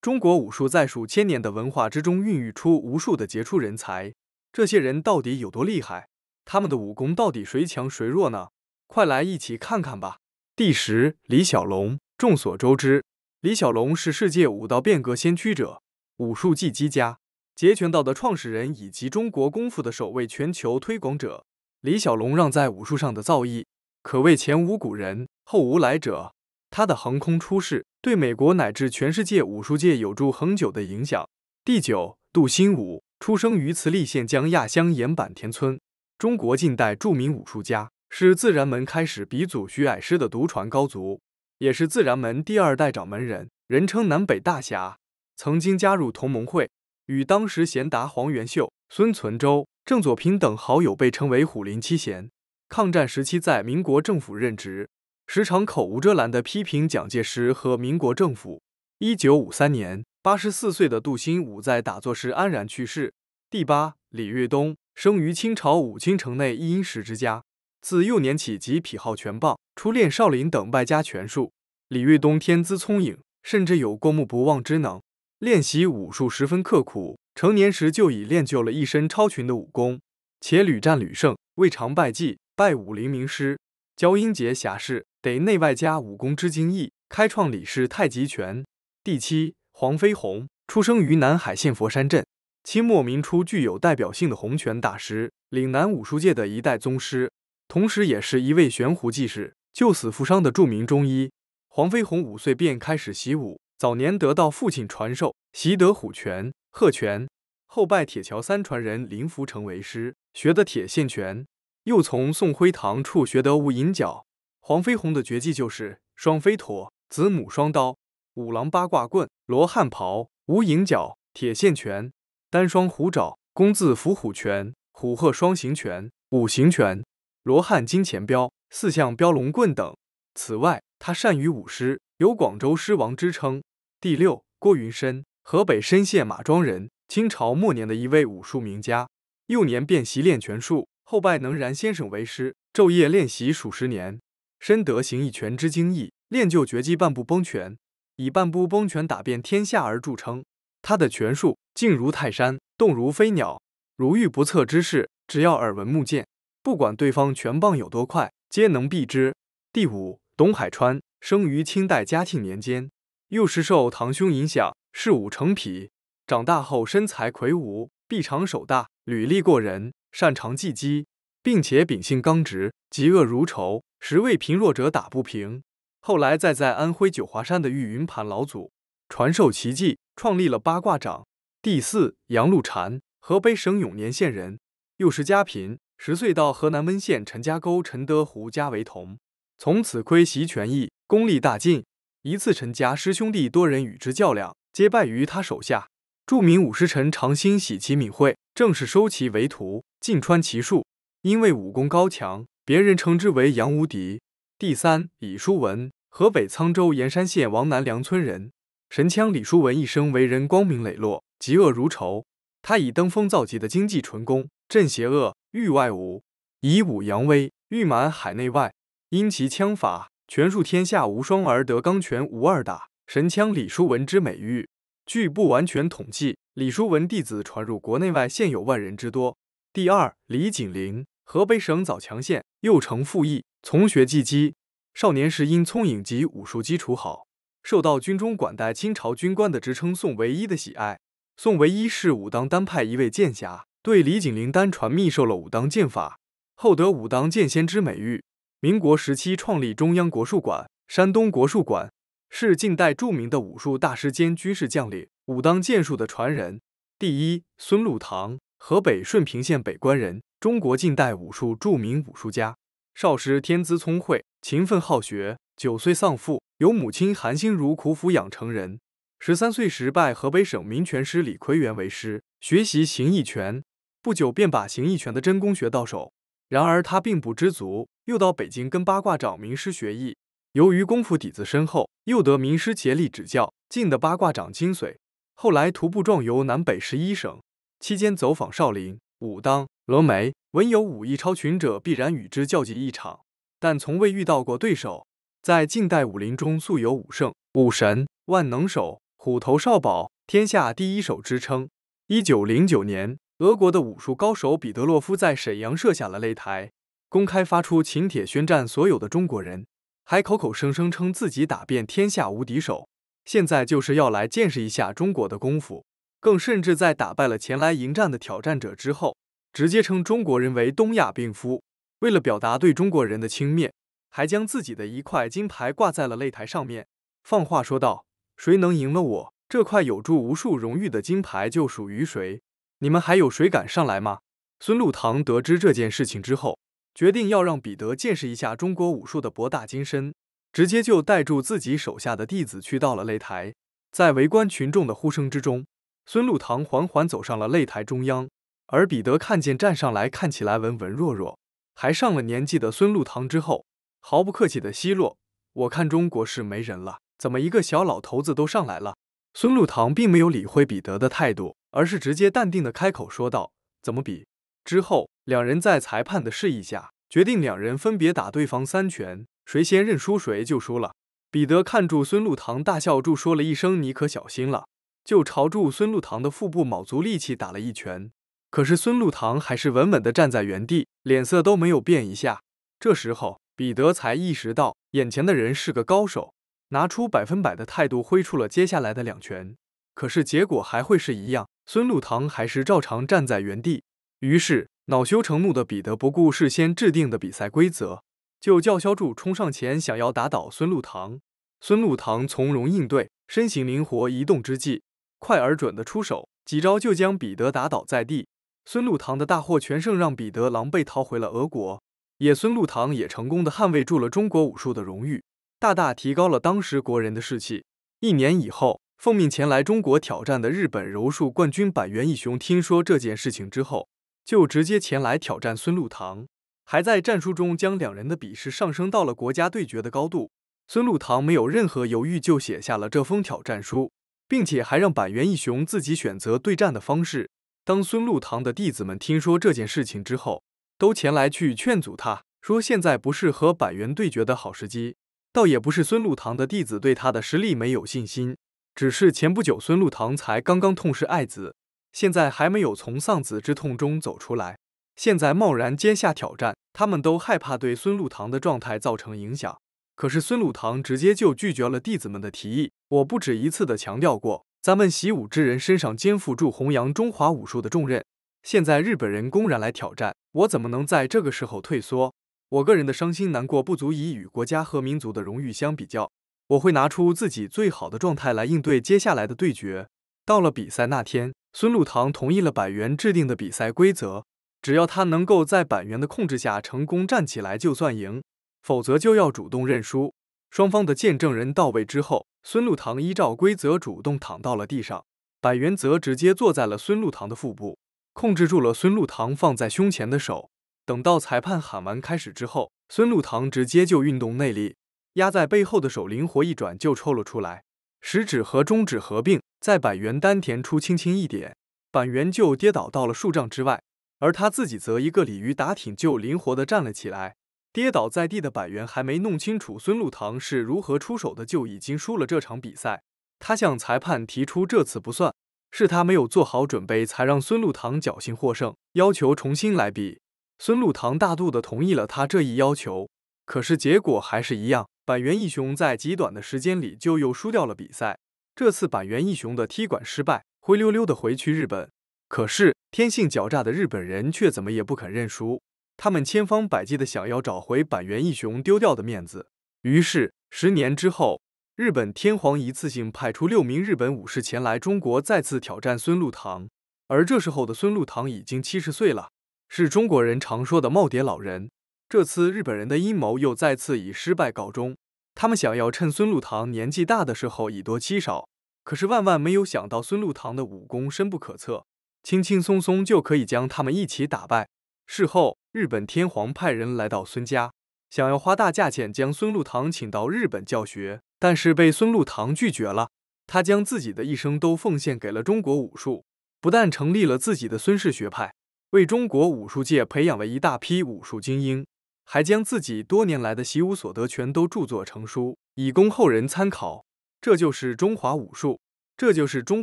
中国武术在数千年的文化之中孕育出无数的杰出人才，这些人到底有多厉害？他们的武功到底谁强谁弱呢？快来一起看看吧！第十，李小龙。众所周知，李小龙是世界武道变革先驱者，武术技击家，截拳道的创始人，以及中国功夫的首位全球推广者。李小龙让在武术上的造诣，可谓前无古人，后无来者。他的横空出世对美国乃至全世界武术界有助恒久的影响。第九，杜新武出生于慈利县江垭乡岩坂田村，中国近代著名武术家，是自然门开始鼻祖徐海师的独传高足，也是自然门第二代掌门人，人称南北大侠。曾经加入同盟会，与当时贤达黄元秀、孙存周、郑佐平等好友被称为虎林七贤。抗战时期在民国政府任职。时常口无遮拦地批评蒋介石和民国政府。一九五三年，八十四岁的杜心武在打坐时安然去世。第八，李玉东生于清朝武清城内一殷实之家，自幼年起即癖好拳棒，初练少林等败家拳术。李玉东天资聪颖，甚至有过目不忘之能，练习武术十分刻苦，成年时就已练就了一身超群的武功，且屡战屡胜，未尝败绩。拜武林名师，教英杰侠士。得内外家武功之精义，开创李氏太极拳。第七，黄飞鸿出生于南海县佛山镇，清末民初具有代表性的洪拳大师，岭南武术界的一代宗师，同时也是一位悬壶济世、救死扶伤的著名中医。黄飞鸿五岁便开始习武，早年得到父亲传授，习得虎拳、鹤拳，后拜铁桥三传人林福成为师，学的铁线拳，又从宋辉堂处学得无影脚。黄飞鸿的绝技就是双飞陀、子母双刀、五郎八卦棍、罗汉袍、无影脚、铁线拳、单双虎爪、弓字伏虎拳、虎鹤双形拳、五行拳、罗汉金钱镖、四象标龙棍等。此外，他善于舞狮，有“广州狮王”之称。第六，郭云深，河北深县马庄人，清朝末年的一位武术名家。幼年便习练拳术，后拜能然先生为师，昼夜练习数十年。深得形意拳之精义，练就绝技半步崩拳，以半步崩拳打遍天下而著称。他的拳术静如泰山，动如飞鸟，如遇不测之事，只要耳闻目见，不管对方拳棒有多快，皆能避之。第五，董海川生于清代嘉庆年间，幼时受堂兄影响，是武成癖，长大后身材魁梧，臂长手大，履历过人，擅长技击，并且秉性刚直，嫉恶如仇。十位贫弱者打不平，后来再在安徽九华山的玉云盘老祖传授奇技，创立了八卦掌。第四，杨露禅，河北省永年县人，幼时家贫，十岁到河南温县陈家沟陈德湖家为童，从此窥习拳艺，功力大进。一次陈家师兄弟多人与之较量，皆败于他手下。著名武师陈长兴喜其敏慧，正式收其为徒，尽穿其术。因为武功高强。别人称之为杨无敌。第三，李叔文，河北沧州盐山县王南梁村人。神枪李叔文一生为人光明磊落，嫉恶如仇。他以登峰造极的经济纯功镇邪恶，御外侮，以武扬威，誉满海内外。因其枪法、拳术天下无双而得“钢拳无二打”神枪李叔文之美誉。据不完全统计，李叔文弟子传入国内外，现有万人之多。第二，李景林。河北省枣强县又称富义，从学技击。少年时因聪颖及武术基础好，受到军中管带清朝军官的职称宋唯一的喜爱。宋唯一是武当丹派一位剑侠，对李景林单传秘授了武当剑法，后得武当剑仙之美誉。民国时期创立中央国术馆、山东国术馆，是近代著名的武术大师兼军事将领，武当剑术的传人。第一，孙禄堂。河北顺平县北关人，中国近代武术著名武术家。少时天资聪慧，勤奋好学。九岁丧父，由母亲韩辛如苦抚养成人。十三岁时拜河北省民拳师李奎元为师，学习形意拳，不久便把形意拳的真功学到手。然而他并不知足，又到北京跟八卦掌名师学艺。由于功夫底子深厚，又得名师竭力指教，尽得八卦掌精髓。后来徒步壮游南北十一省。期间走访少林、武当、峨眉，文有武艺超群者，必然与之较劲一场，但从未遇到过对手。在近代武林中，素有武圣、武神、万能手、虎头少保、天下第一手之称。一九零九年，俄国的武术高手彼得洛夫在沈阳设下了擂台，公开发出请帖宣战所有的中国人，还口口声声称自己打遍天下无敌手。现在就是要来见识一下中国的功夫。更甚至在打败了前来迎战的挑战者之后，直接称中国人为“东亚病夫”。为了表达对中国人的轻蔑，还将自己的一块金牌挂在了擂台上面，放话说道：“谁能赢了我这块有助无数荣誉的金牌，就属于谁。你们还有谁敢上来吗？”孙禄堂得知这件事情之后，决定要让彼得见识一下中国武术的博大精深，直接就带住自己手下的弟子去到了擂台，在围观群众的呼声之中。孙禄堂缓缓走上了擂台中央，而彼得看见站上来看起来文文弱弱，还上了年纪的孙禄堂之后，毫不客气的奚落：“我看中国是没人了，怎么一个小老头子都上来了？”孙禄堂并没有理会彼得的态度，而是直接淡定的开口说道：“怎么比？”之后，两人在裁判的示意下，决定两人分别打对方三拳，谁先认输谁就输了。彼得看住孙禄堂，大笑住，说了一声：“你可小心了。”就朝住孙禄堂的腹部卯足力气打了一拳，可是孙禄堂还是稳稳地站在原地，脸色都没有变一下。这时候，彼得才意识到眼前的人是个高手，拿出百分百的态度挥出了接下来的两拳，可是结果还会是一样，孙禄堂还是照常站在原地。于是，恼羞成怒的彼得不顾事先制定的比赛规则，就叫嚣住冲上前想要打倒孙禄堂。孙禄堂从容应对，身形灵活移动之际。快而准的出手，几招就将彼得打倒在地。孙禄堂的大获全胜，让彼得狼狈逃回了俄国。也孙禄堂也成功的捍卫住了中国武术的荣誉，大大提高了当时国人的士气。一年以后，奉命前来中国挑战的日本柔术冠军百元义雄听说这件事情之后，就直接前来挑战孙禄堂，还在战书中将两人的比试上升到了国家对决的高度。孙禄堂没有任何犹豫，就写下了这封挑战书。并且还让板垣一雄自己选择对战的方式。当孙禄堂的弟子们听说这件事情之后，都前来去劝阻他，说现在不是和板垣对决的好时机。倒也不是孙禄堂的弟子对他的实力没有信心，只是前不久孙禄堂才刚刚痛失爱子，现在还没有从丧子之痛中走出来，现在贸然接下挑战，他们都害怕对孙禄堂的状态造成影响。可是孙禄堂直接就拒绝了弟子们的提议。我不止一次的强调过，咱们习武之人身上肩负住弘扬中华武术的重任。现在日本人公然来挑战，我怎么能在这个时候退缩？我个人的伤心难过不足以与国家和民族的荣誉相比较。我会拿出自己最好的状态来应对接下来的对决。到了比赛那天，孙禄堂同意了板垣制定的比赛规则，只要他能够在板垣的控制下成功站起来，就算赢。否则就要主动认输。双方的见证人到位之后，孙禄堂依照规则主动躺到了地上，百元则直接坐在了孙禄堂的腹部，控制住了孙禄堂放在胸前的手。等到裁判喊完“开始”之后，孙禄堂直接就运动内力，压在背后的手灵活一转就抽了出来，食指和中指合并，在百元丹田处轻轻一点，板垣就跌倒到了数丈之外，而他自己则一个鲤鱼打挺就灵活地站了起来。跌倒在地的板垣还没弄清楚孙禄堂是如何出手的，就已经输了这场比赛。他向裁判提出这次不算，是他没有做好准备，才让孙禄堂侥幸获胜，要求重新来比。孙禄堂大度的同意了他这一要求，可是结果还是一样。板垣一雄在极短的时间里就又输掉了比赛。这次板垣一雄的踢馆失败，灰溜溜的回去日本。可是天性狡诈的日本人却怎么也不肯认输。他们千方百计的想要找回板垣一雄丢掉的面子，于是十年之后，日本天皇一次性派出六名日本武士前来中国，再次挑战孙禄堂。而这时候的孙禄堂已经七十岁了，是中国人常说的耄耋老人。这次日本人的阴谋又再次以失败告终。他们想要趁孙禄堂年纪大的时候以多欺少，可是万万没有想到孙禄堂的武功深不可测，轻轻松松就可以将他们一起打败。事后，日本天皇派人来到孙家，想要花大价钱将孙禄堂请到日本教学，但是被孙禄堂拒绝了。他将自己的一生都奉献给了中国武术，不但成立了自己的孙氏学派，为中国武术界培养了一大批武术精英，还将自己多年来的习武所得全都著作成书，以供后人参考。这就是中华武术，这就是中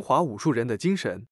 华武术人的精神。